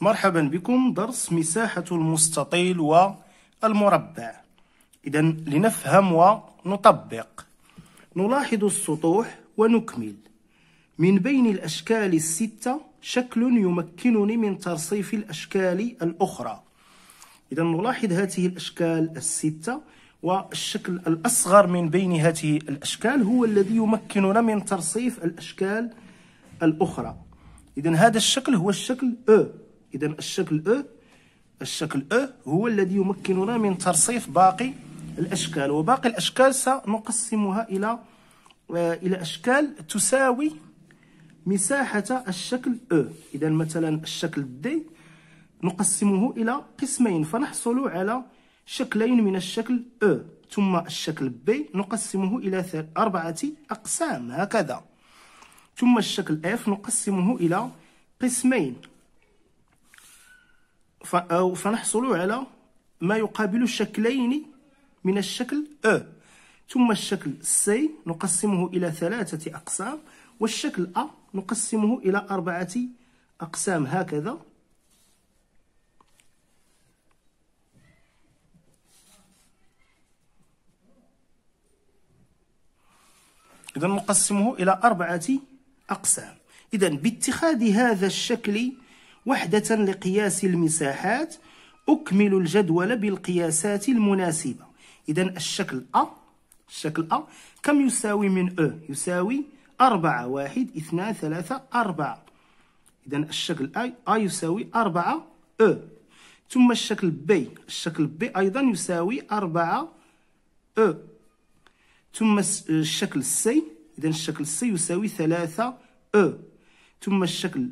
مرحبا بكم درس مساحة المستطيل والمربع إذا لنفهم ونطبق نلاحظ السطوح ونكمل من بين الأشكال الستة شكل يمكنني من ترصيف الأشكال الأخرى إذا نلاحظ هذه الأشكال الستة والشكل الأصغر من بين هذه الأشكال هو الذي يمكننا من ترصيف الأشكال الأخرى إذا هذا الشكل هو الشكل أ إذا الشكل أو الشكل أو هو الذي يمكننا من ترصيف باقي الأشكال وباقي الأشكال سنقسمها إلى آه، إلى أشكال تساوي مساحة الشكل أو إذا مثلا الشكل دي نقسمه إلى قسمين فنحصل على شكلين من الشكل أو ثم الشكل بي نقسمه إلى أربعة أقسام هكذا ثم الشكل اف نقسمه إلى قسمين فنحصل على ما يقابل الشكلين من الشكل أ ثم الشكل سي نقسمه إلى ثلاثة أقسام والشكل أ نقسمه إلى أربعة أقسام هكذا إذا نقسمه إلى أربعة أقسام إذا باتخاذ هذا الشكل وحدة لقياس المساحات أكمل الجدول بالقياسات المناسبة إذا الشكل أ الشكل أ كم يساوي من أ يساوي أربعة واحد اثنان ثلاثة أربعة إذا الشكل أ أ يساوي أربعة أ ثم الشكل بي الشكل بي أيضا يساوي أربعة أ ثم الشكل سي إذا الشكل سي يساوي ثلاثة أ ثم الشكل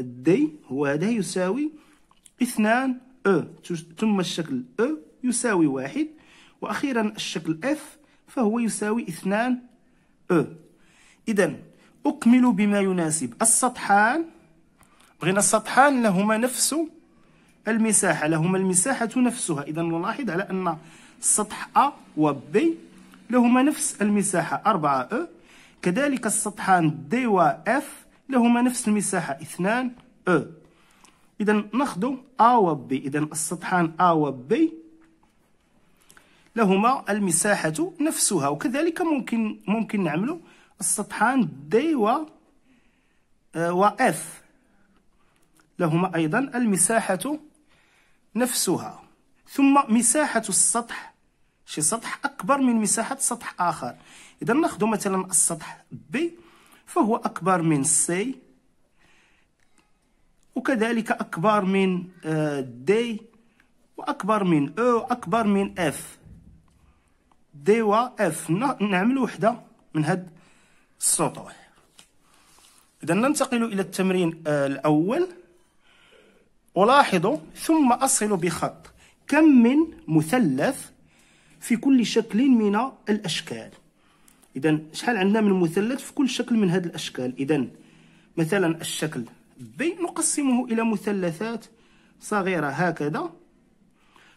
دي هو هذا يساوي اثنان او ثم الشكل او يساوي واحد وأخيرا الشكل اف فهو يساوي اثنان او إذا أكمل بما يناسب السطحان بغينا السطحان لهما نفس المساحة لهما المساحة نفسها إذا نلاحظ على أن السطح أ و B لهما نفس المساحة أربعة أ كذلك السطحان دي و إف لهما نفس المساحة اثنان أو إذا ناخذ أ و ب إذا السطحان أ و ب لهما المساحة نفسها وكذلك ممكن ممكن نعملو السطحان دي و و اف لهما أيضا المساحة نفسها ثم مساحة السطح شي سطح أكبر من مساحة سطح آخر إذا ناخذ مثلا السطح بي فهو أكبر من سي وكذلك أكبر من دي آه، وأكبر من أو أكبر من إف دي و إف نعمل وحدة من هاد السطوح إذا ننتقل إلى التمرين آه، الأول ألاحظ ثم أصل بخط كم من مثلث في كل شكل من الأشكال اذا شحال عندنا من مثلث في كل شكل من هذه الاشكال اذا مثلا الشكل بي نقسمه الى مثلثات صغيره هكذا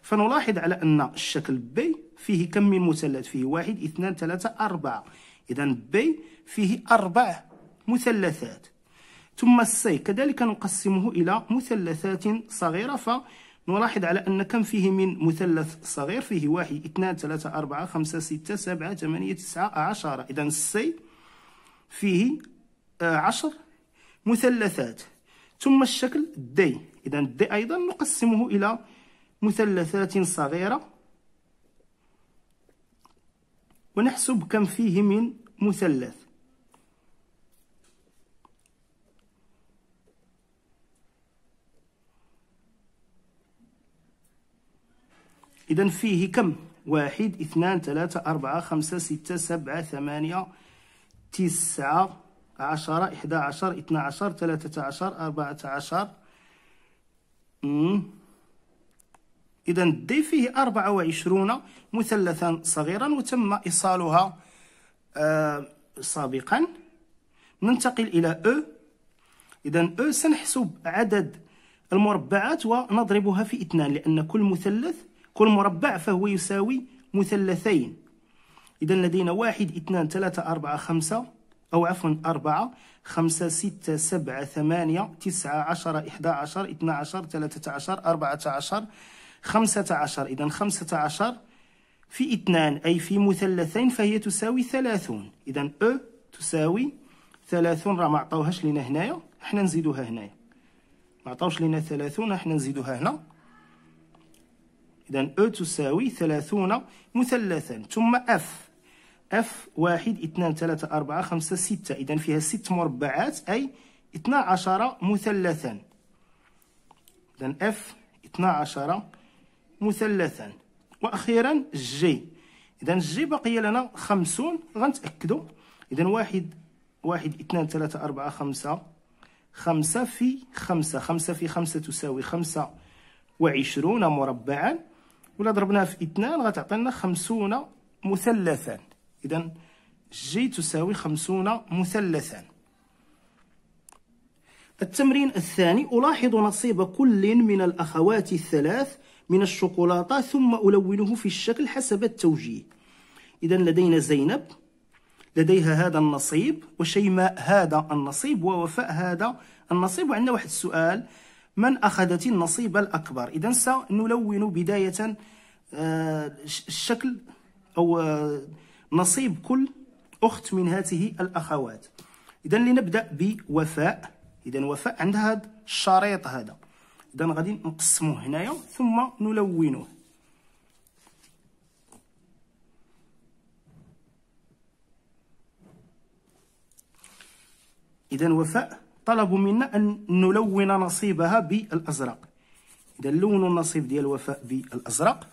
فنلاحظ على ان الشكل بي فيه كم من مثلث فيه واحد اثنان ثلاثه اربعه اذا بي فيه اربع مثلثات ثم السي كذلك نقسمه الى مثلثات صغيره ف نلاحظ على أن كم فيه من مثلث صغير فيه واحد اثنان ثلاثة أربعة خمسة ستة سبعة ثمانية تسعة عشرة إذا السي فيه آه، عشر مثلثات ثم الشكل دي إذا دي أيضا نقسمه إلى مثلثات صغيرة ونحسب كم فيه من مثلث إذا فيه كم واحد اثنان ثلاثة أربعة خمسة ستة سبعة ثمانية تسعة عشرة إحدى عشر اثنا عشر ثلاثة عشر أربعة عشر إذا دي فيه أربعة وعشرون مثلثا صغيرا وتم إيصالها آه سابقا ننتقل إلى أو إذا أو سنحسب عدد المربعات ونضربها في اثنان لأن كل مثلث كل مربع فهو يساوي مثلثين إذا لدينا واحد اثنان ثلاثة أربعة خمسة أو عفوا أربعة خمسة ستة سبعة ثمانية تسعة عشرة إحدى عشر اثنا عشر ثلاثة عشر أربعة عشر خمسة عشر إذا خمسة عشر في اثنان أي في مثلثين فهي تساوي ثلاثون إذا أو تساوي ثلاثون راه ما عطاوهاش لينا هنايا حنا نزيدوها هنايا ما عطاوش لينا ثلاثون حنا نزيدوها هنا إذا أو تساوي 30 مثلثا ثم اف اف واحد اثنان ثلاثة أربعة خمسة ستة إذا فيها ست مربعات أي 12 مثلثا إذا اف 12 مثلثا وأخيرا جي إذا جي بقي لنا 50 غنتأكدوا إذا واحد واحد اثنان ثلاثة أربعة خمسة خمسة في خمسة خمسة في خمسة تساوي خمسة وعشرون مربعا ولا ضربناها في اثنان غتعطينا خمسون مثلثا اذا جي تساوي خمسون مثلثا التمرين الثاني ألاحظ نصيب كل من الأخوات الثلاث من الشوكولاتة ثم ألونه في الشكل حسب التوجيه إذا لدينا زينب لديها هذا النصيب وشيماء هذا النصيب ووفاء هذا النصيب وعندنا واحد السؤال من أخذت النصيب الأكبر إذا سنلون بداية آه، الشكل أو آه، نصيب كل أخت من هذه الأخوات إذا لنبدأ بوفاء إذا وفاء عندها هذا الشريط هذا إذا غادي نقسموه هنايا ثم نلونه إذا وفاء طلبوا منا أن نلون نصيبها بالأزرق إذا لونوا النصيب ديال الوفاء بالأزرق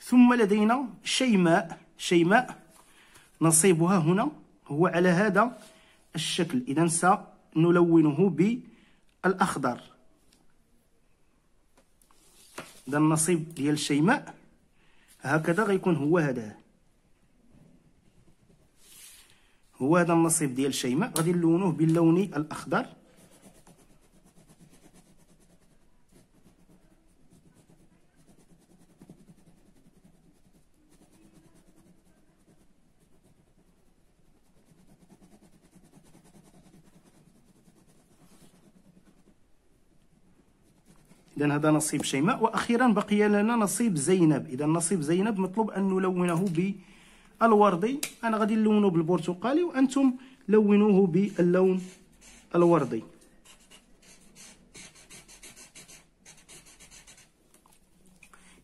ثم لدينا شيماء شيماء نصيبها هنا هو على هذا الشكل إذا سنلونه بالأخضر هذا النصيب ديال شيماء هكذا غيكون هو هذا هو هذا النصيب ديال شيماء غادي نلونوه باللون الأخضر إذا هذا نصيب شيماء وأخيرا بقي لنا نصيب زينب إذا نصيب زينب مطلوب أن نلونه بالوردي أنا غادي نلونه بالبرتقالي وأنتم لونوه باللون الوردي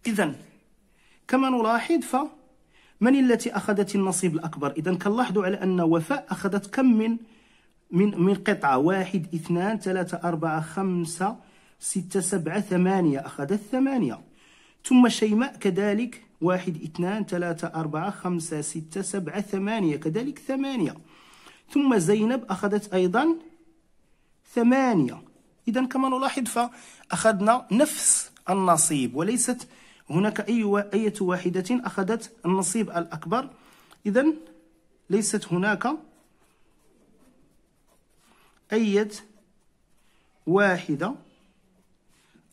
إذا كما نلاحظ فمن التي أخذت النصيب الأكبر إذا كنلاحظوا على أن وفاء أخذت كم من من من قطعة واحد اثنان ثلاثة أربعة خمسة ستة سبعة ثمانية أخذ الثمانية ثم شيماء كذلك واحد اثنان ثلاثة أربعة خمسة ستة سبعة ثمانية كذلك ثمانية ثم زينب أخذت أيضا ثمانية إذا كما نلاحظ فأخذنا نفس النصيب وليست هناك أي أية واحدة أخذت النصيب الأكبر إذا ليست هناك أية واحدة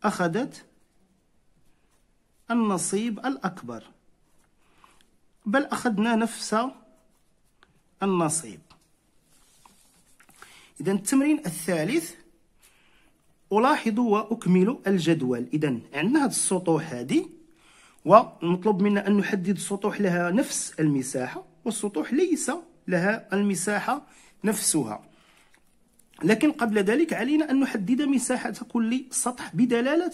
أخذت النصيب الأكبر بل أخذنا نفس النصيب إذا التمرين الثالث ألاحظ وأكمل الجدول إذا عندنا هذه السطوح هذه ومطلوب منا أن نحدد سطوح لها نفس المساحة والسطوح ليس لها المساحة نفسها لكن قبل ذلك علينا أن نحدد مساحة كل سطح بدلالة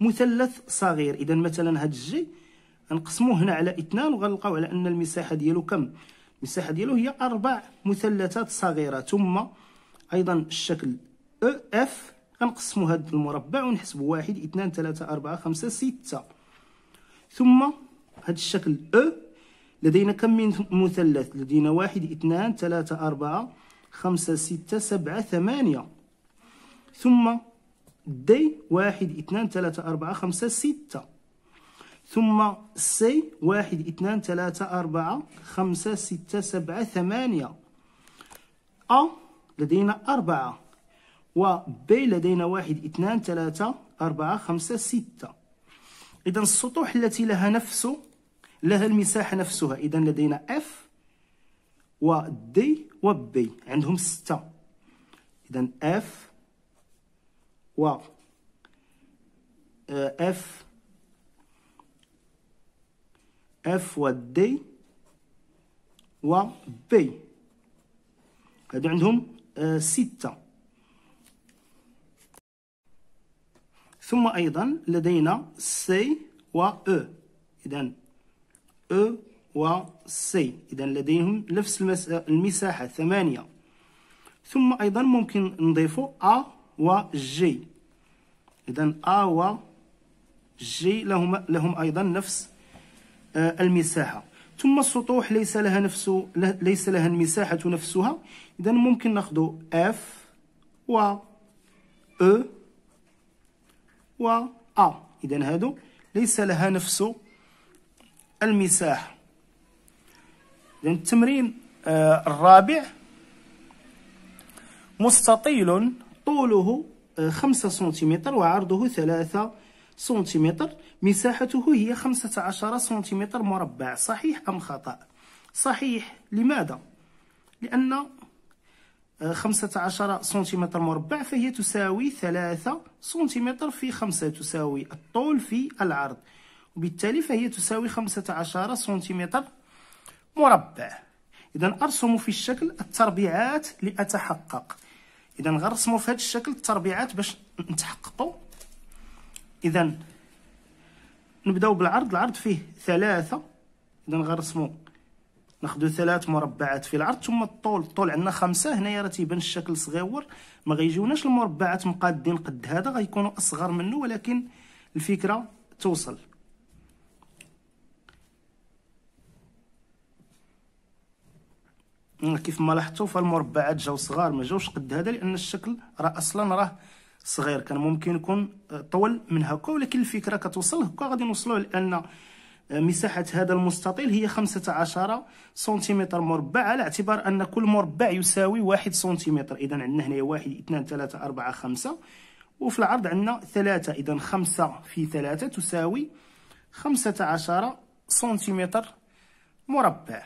مثلث صغير إذا مثلا هذا الجي غنقسموه هنا على اثنان وغنلقاو على أن المساحة ديالو كم المساحة ديالو هي أربع مثلثات صغيرة ثم أيضا الشكل اف غنقسمو هذا المربع ونحسب واحد اثنان ثلاثة أربعة خمسة ستة ثم هاد الشكل او لدينا كم من مثلث لدينا واحد اثنان ثلاثة أربعة خمسة ستة سبعة ثمانية ثم دي واحد اثنان ثلاثة أربعة خمسة ستة ثم سي واحد اثنان ثلاثة أربعة خمسة ستة سبعة ثمانية أ لدينا أربعة و ب لدينا واحد اثنان ثلاثة أربعة خمسة ستة إذا السطوح التي لها نفس لها المساحة نفسها إذا لدينا F و D وبي عندهم ستة إذا اف و اف اف ودي و بي هادو عندهم آه، ستة ثم أيضا لدينا سي و أو e. إذا أو e و سي إذا لديهم نفس المساحة ثمانية ثم أيضا ممكن نضيف أ و جي إذا أ جي لهم لهم أيضا نفس آه، المساحة ثم السطوح ليس لها نفس ليس لها المساحة نفسها إذا ممكن ناخذ اف و او e و ا إذا هادو ليس لها نفس المساحة إذن التمرين آه، الرابع مستطيل طوله آه، خمسة سنتيمتر وعرضه ثلاثة سنتيمتر مساحته هي خمسة عشر سنتيمتر مربع صحيح أم خطأ صحيح لماذا لأن آه، خمسة عشر سنتيمتر مربع فهي تساوي ثلاثة سنتيمتر في خمسة تساوي الطول في العرض وبالتالي فهي تساوي خمسة عشر سنتيمتر مربع اذا ارسم في الشكل التربيعات لاتحقق اذا غنرسموا في هذا الشكل التربيعات باش نتحققوا اذا نبداو بالعرض العرض فيه ثلاثة اذا غنرسموا ناخذ ثلاث مربعات في العرض ثم الطول الطول عندنا خمسة هنايا راه تيبان الشكل صغيور ما غيجيوناش المربعات مقادين قد هذا غيكونوا اصغر منه ولكن الفكره توصل كيف ما لاحظتوا فالمربعات جاو صغار ما جاوش قد هذا لان الشكل راه اصلا راه صغير كان ممكن يكون آه، طول من هكا ولكن الفكره كتوصل هكا غادي نوصلوا لان آه، مساحه هذا المستطيل هي 15 سنتيمتر مربع على اعتبار ان كل مربع يساوي 1 سنتيمتر اذا عندنا هنا 1 2 3 4 5 وفي العرض عندنا 3 اذا 5 في 3 تساوي 15 سنتيمتر مربع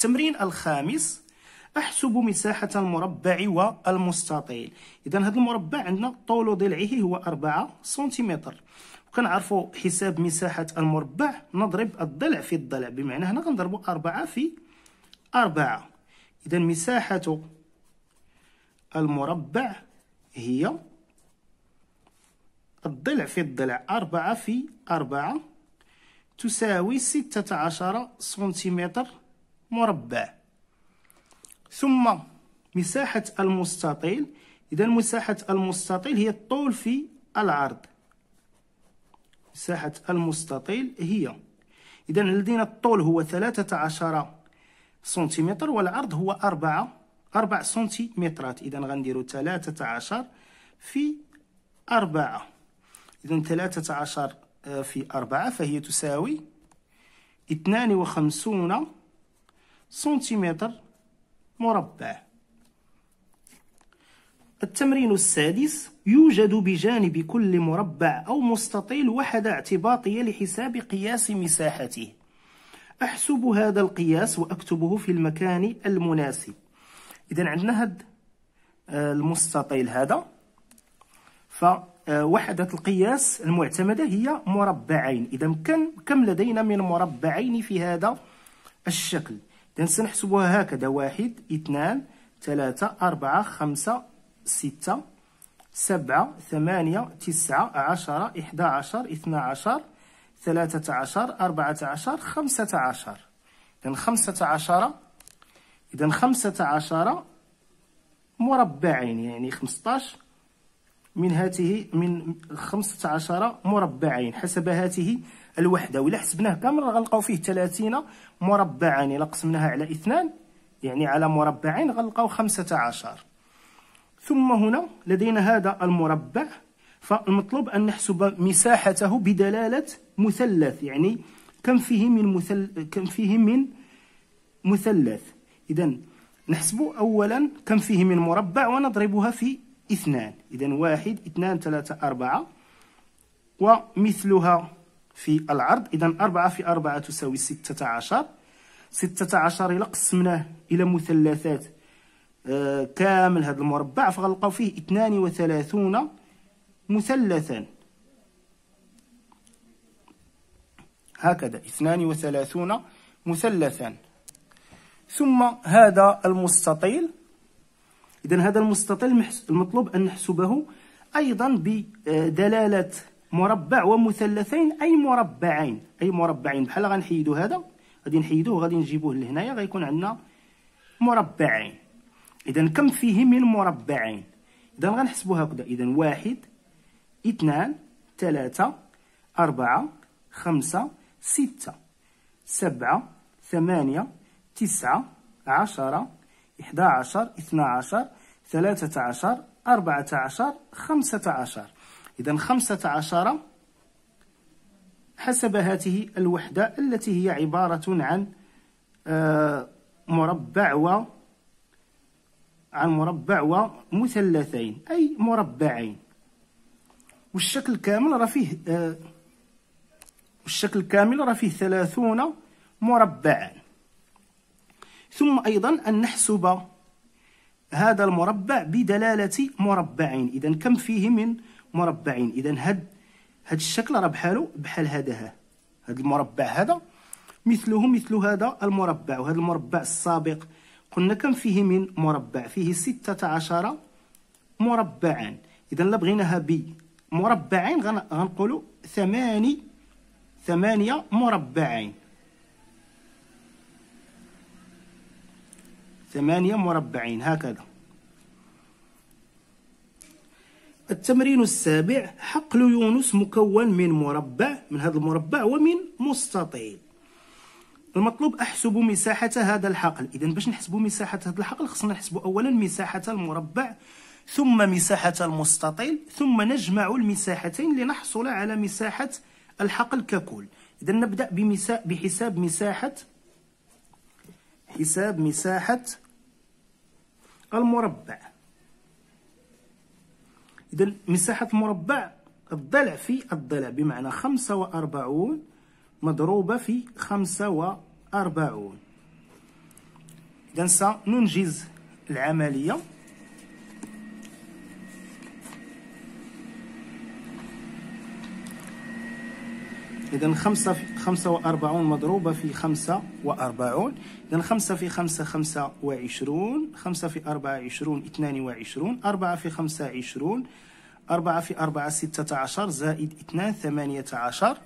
التمرين الخامس احسب مساحة المربع والمستطيل اذا هذا المربع عندنا طول ضلعه هو 4 سنتيمتر وكنعرفوا حساب مساحة المربع نضرب الضلع في الضلع بمعنى هنا كنضربوا 4 في 4 اذا مساحة المربع هي الضلع في الضلع 4 في 4 تساوي 16 سنتيمتر مربع ثم مساحة المستطيل إذا مساحة المستطيل هي الطول في العرض مساحة المستطيل هي إذا لدينا الطول هو ثلاثة عشر سنتيمتر والعرض هو أربعة أربع سنتيمترات إذا غنديرو ثلاثة عشر في أربعة إذا ثلاثة عشر آه، في أربعة فهي تساوي اثنان وخمسون سنتيمتر مربع التمرين السادس يوجد بجانب كل مربع أو مستطيل وحدة اعتباطية لحساب قياس مساحته أحسب هذا القياس وأكتبه في المكان المناسب إذا عندنا هاد آه، المستطيل هذا فوحدة القياس المعتمدة هي مربعين إذا كم لدينا من مربعين في هذا الشكل إذا سنحسبوها هكذا واحد اثنان ثلاثة أربعة خمسة ستة سبعة ثمانية تسعة عشرة إحدى عشر اثنى عشر ثلاثة عشر أربعة عشر خمسة عشر إذا خمسة عشر إذا خمسة عشر مربعين يعني خمسطاش من هاته من خمسة عشر مربعين حسب هاته الوحده وإلا حسبناه كامل غنلقاو فيه 30 مربعان الا قسمناها على اثنان يعني على مربعين غنلقاو 15 ثم هنا لدينا هذا المربع فالمطلوب ان نحسب مساحته بدلاله مثلث يعني كم فيه من مثل كم فيه من مثلث اذا نحسب اولا كم فيه من مربع ونضربها في اثنان اذا واحد اثنان ثلاثه اربعه ومثلها في العرض اذا 4 في 4 تساوي 16 16 الى قسمناه الى مثلثات آه، كامل هذا المربع فغنلقاو فيه 32 مثلثا هكذا 32 مثلثا ثم هذا المستطيل اذا هذا المستطيل المطلوب ان نحسبه ايضا بدلاله مربع ومثلثين اي مربعين اي مربعين بحال غنحيدو هذا غادي نحيدوه وغادي نجيبوه لهنايا غيكون عندنا مربعين اذا كم فيه من مربعين اذا غنحسبو هكذا اذا واحد اثنان ثلاثة أربعة خمسة ستة سبعة ثمانية تسعة عشرة إحدى عشر اثنا عشر ثلاثة عشر أربعة عشر خمسة عشر إذا خمسة عشر حسب هذه الوحدة التي هي عبارة عن آه، مربع و عن مربع ومثلثين أي مربعين والشكل كامل راه فيه آه، والشكل كامل راه فيه ثلاثون مربعا ثم أيضا أن نحسب هذا المربع بدلالة مربعين إذا كم فيه من مربعين اذا هاد هاد الشكل راه بحالو بحال هذا هاد المربع هذا مثله مثل هذا المربع وهذا المربع السابق قلنا كم فيه من مربع فيه ستة عشر مربعان اذا لا بغيناها بمربعين غنقولوا ثماني ثمانية مربعين ثمانية مربعين هكذا التمرين السابع حقل يونس مكون من مربع من هذا المربع ومن مستطيل المطلوب احسب مساحه هذا الحقل اذا باش نحسب مساحه هذا الحقل خصنا نحسب اولا مساحه المربع ثم مساحه المستطيل ثم نجمع المساحتين لنحصل على مساحه الحقل ككل اذا نبدا بمسا... بحساب مساحه حساب مساحه المربع إذا مساحة مربع الضلع في الضلع بمعنى خمسة وأربعون مضروبة في خمسة وأربعون إذا سننجز العملية إذا خمسة في خمسة وأربعون مضروبة في خمسة وأربعون إذا خمسة في خمسة خمسة وعشرون خمسة في أربعة عشرون اثنان وعشرون أربعة في خمسة عشرون أربعة في أربعة ستة عشر زائد اثنان ثمانية عشر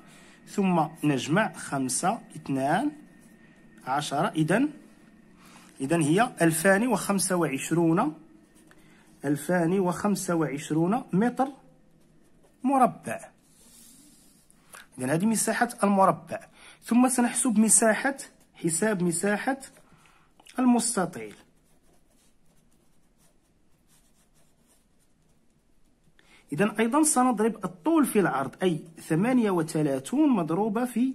ثم نجمع خمسة اثنان عشرة إذا إذا هي ألفان وخمسة وعشرون ألفان وخمسة وعشرون متر مربع إذا يعني هذه مساحة المربع ثم سنحسب مساحة حساب مساحة المستطيل إذا أيضا سنضرب الطول في العرض أي 38 مضروبة في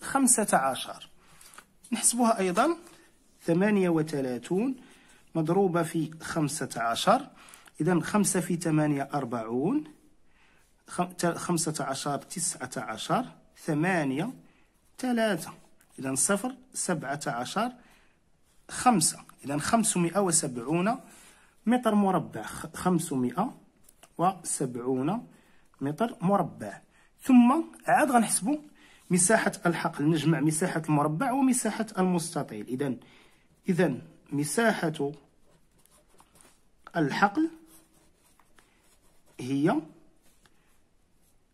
15 نحسبها أيضا 38 مضروبة في 15 إذا 5 في 8 40 خمسة عشر تسعة عشر ثمانية ثلاثة إذا صفر سبعة عشر خمسة إذا خمسمائة وسبعون متر مربع خمسمائة وسبعون متر مربع ثم عاد غنحسبوا مساحة الحقل نجمع مساحة المربع ومساحة المستطيل إذا إذا مساحة الحقل هي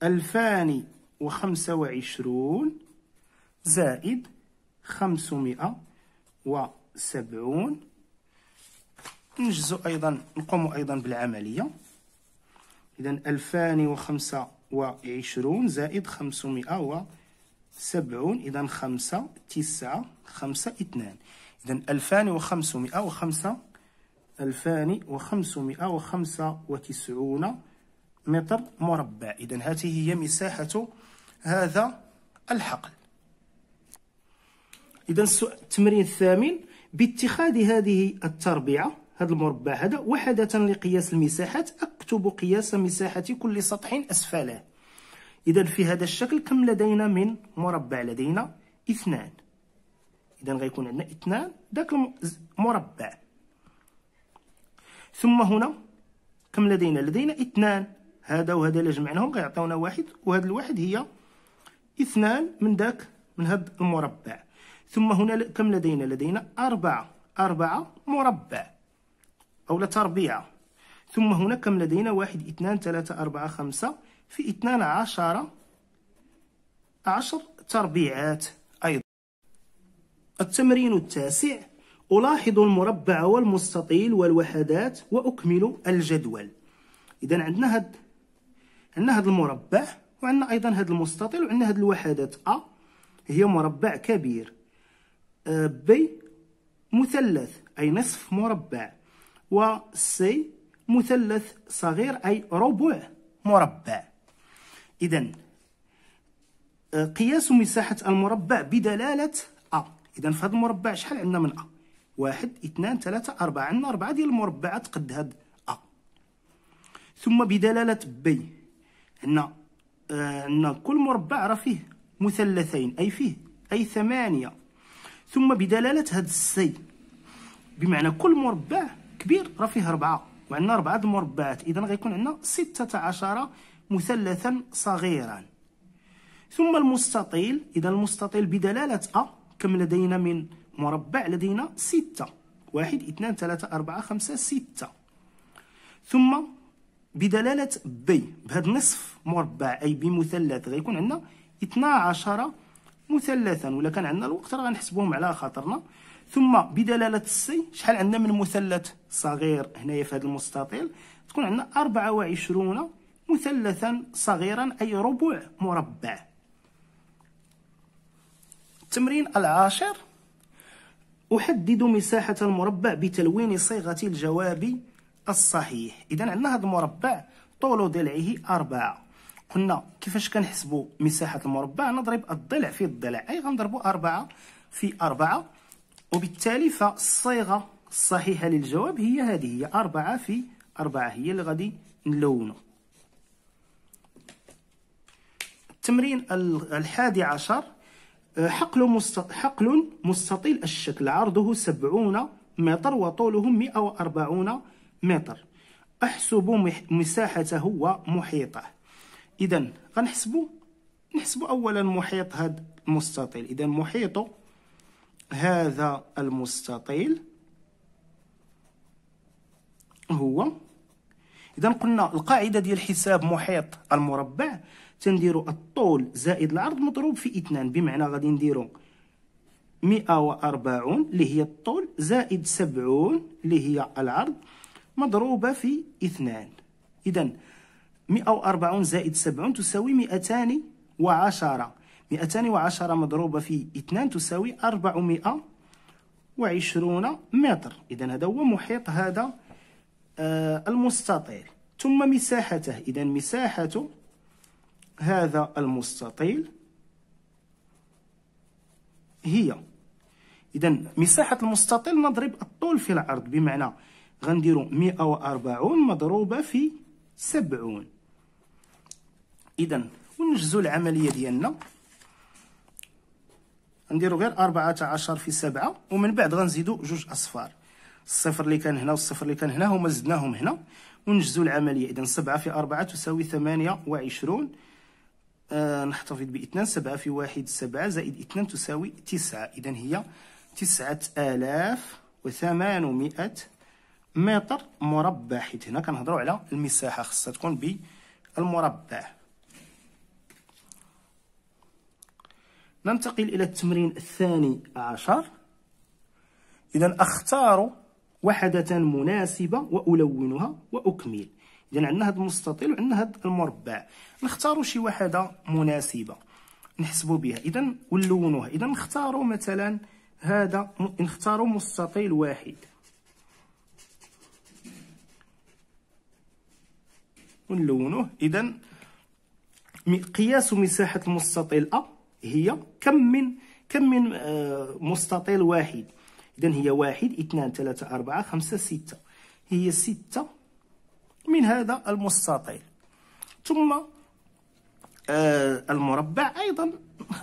ألفان وخمسة وعشرون زائد خمسمائة وسبعون نجزو أيضا نقوم أيضا بالعملية إذا ألفان وخمسة وعشرون زائد خمسمائة وسبعون إذا خمسة تسعة خمسة اثنان إذا ألفان وخمسمائة وخمسة ألفان وخمسمائة وخمسة وتسعون متر مربع إذا هذه هي مساحة هذا الحقل إذا التمرين الثامن باتخاذ هذه التربيعة هذا المربع هذا وحدة لقياس المساحات أكتب قياس مساحة كل سطح أسفله إذا في هذا الشكل كم لدينا من مربع لدينا اثنان إذا غيكون عندنا اثنان ذاك المربع ثم هنا كم لدينا لدينا اثنان هذا وهذا الا جمعناهم غيعطيونا واحد وهذا الواحد هي اثنان من داك من هذا المربع ثم هنا كم لدينا لدينا أربعة أربعة مربع أو تربيعة ثم هنا كم لدينا واحد اثنان ثلاثة أربعة خمسة في اثنان عشرة عشر تربيعات أيضا التمرين التاسع ألاحظ المربع والمستطيل والوحدات وأكمل الجدول إذا عندنا هاد عندنا هذا المربع وعندنا ايضا هذا المستطيل وعندنا هذه الوحدات ا هي مربع كبير ب آه، مثلث اي نصف مربع و سي مثلث صغير اي ربع مربع اذا آه، قياس مساحه المربع بدلاله ا اذا في هذا المربع شحال عندنا من ا واحد اثنان ثلاثة أربعة عندنا أربعة ديال المربعات قد هاد أ ثم بدلالة بي ان آه، ان كل مربع راه فيه مثلثين اي فيه اي ثمانيه ثم بدلاله هذا السي بمعنى كل مربع كبير راه فيه اربعه وعندنا اربعه المربعات اذا غيكون عندنا 16 مثلثا صغيرا ثم المستطيل اذا المستطيل بدلاله ا كم لدينا من مربع لدينا 6 واحد اثنان ثلاثة أربعة خمسة ستة ثم بدلالة بي بهذا النصف مربع أي بمثلث غيكون عندنا 12 مثلثا ولا كان عندنا الوقت راه غنحسبوهم على خاطرنا ثم بدلالة سي شحال عندنا من مثلث صغير هنايا في هذا المستطيل تكون عندنا 24 مثلثا صغيرا أي ربع مربع التمرين العاشر أحدد مساحة المربع بتلوين صيغة الجواب الصحيح اذا عندنا هذا المربع طول ضلعه أربعة قلنا كيفاش كنحسبوا مساحة المربع نضرب الضلع في الضلع أي غنضربوا أربعة في أربعة وبالتالي فالصيغة الصحيحة للجواب هي هذه هي أربعة في أربعة هي اللي غادي نلونه التمرين الحادي عشر آه، حقل حقل مستطيل الشكل عرضه سبعون متر وطوله مئة وأربعون متر احسب مساحته ومحيطه اذا غنحسبوا نحسبوا اولا محيط هذا المستطيل اذا محيطه هذا المستطيل هو اذا قلنا القاعده ديال حساب محيط المربع تنديروا الطول زائد العرض مضروب في اثنان بمعنى غادي نديروا 140 اللي هي الطول زائد 70 اللي هي العرض مضروبة في اثنان إذا 140 زائد 70 تساوي 210 210 مضروبة في اثنان تساوي 420 متر إذا هذا هو محيط هذا آه، المستطيل ثم مساحته إذا مساحة هذا المستطيل هي إذا مساحة المستطيل نضرب الطول في العرض بمعنى غنديرو مئة وأربعون مضروبة في سبعون إذا ونجزو العملية ديالنا غنديرو غير أربعة عشر في سبعة ومن بعد غنزيدو جوج أصفار الصفر اللي كان هنا والصفر اللي كان هنا هما زدناهم هنا ونجزو العملية إذا سبعة في أربعة تساوي ثمانية وعشرون آه نحتفظ باثنان سبعة في واحد سبعة زائد اثنان تساوي تسعة إذا هي تسعة آلاف وثمانمائة متر مربع حيت هنا كنهضروا على المساحه خاصها تكون بالمربع ننتقل الى التمرين الثاني عشر اذا اختار وحده مناسبه والونها واكمل اذا عندنا هذا المستطيل وعندنا هذا المربع نختاروا شي وحده مناسبه نحسبوا بها اذا ونلونوها اذا نختاروا مثلا هذا نختاروا مستطيل واحد ونلونوه اذا قياس مساحه المستطيل ا هي كم من كم من آه، مستطيل واحد اذا هي واحد اثنان ثلاثة أربعة خمسة ستة هي ستة من هذا المستطيل ثم آه المربع ايضا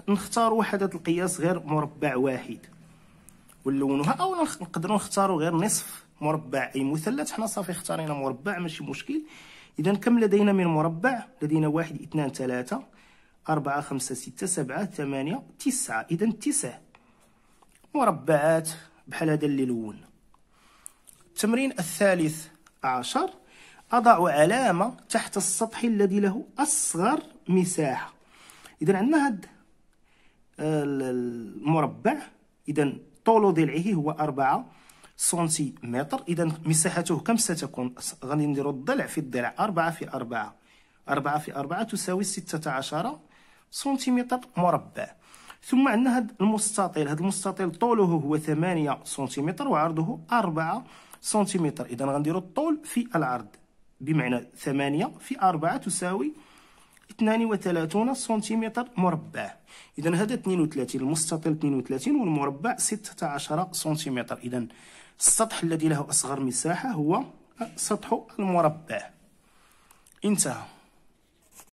نختار وحدة القياس غير مربع واحد ونلونها او نقدروا نختاروا غير نصف مربع اي مثلث حنا صافي اختارينا مربع ماشي مشكل إذا كم لدينا من مربع لدينا واحد اثنان ثلاثة أربعة خمسة ستة سبعة ثمانية تسعة إذا تسع مربعات بحال هذا اللي لون التمرين الثالث عشر أضع علامة تحت السطح الذي له أصغر مساحة إذا عندنا هاد آه، المربع إذا طوله ضلعه هو أربعة سنتيمتر اذا مساحته كم ستكون غادي نديروا الضلع في الضلع 4 في 4 4 في 4 تساوي 16 سنتيمتر مربع ثم عندنا هذا المستطيل هذا المستطيل طوله هو 8 سنتيمتر وعرضه 4 سنتيمتر اذا غنديروا الطول في العرض بمعنى 8 في 4 تساوي 32 سنتيمتر مربع اذا هذا 32 المستطيل 32 والمربع 16 سنتيمتر اذا السطح الذي له أصغر مساحة هو سطح المربع انتهى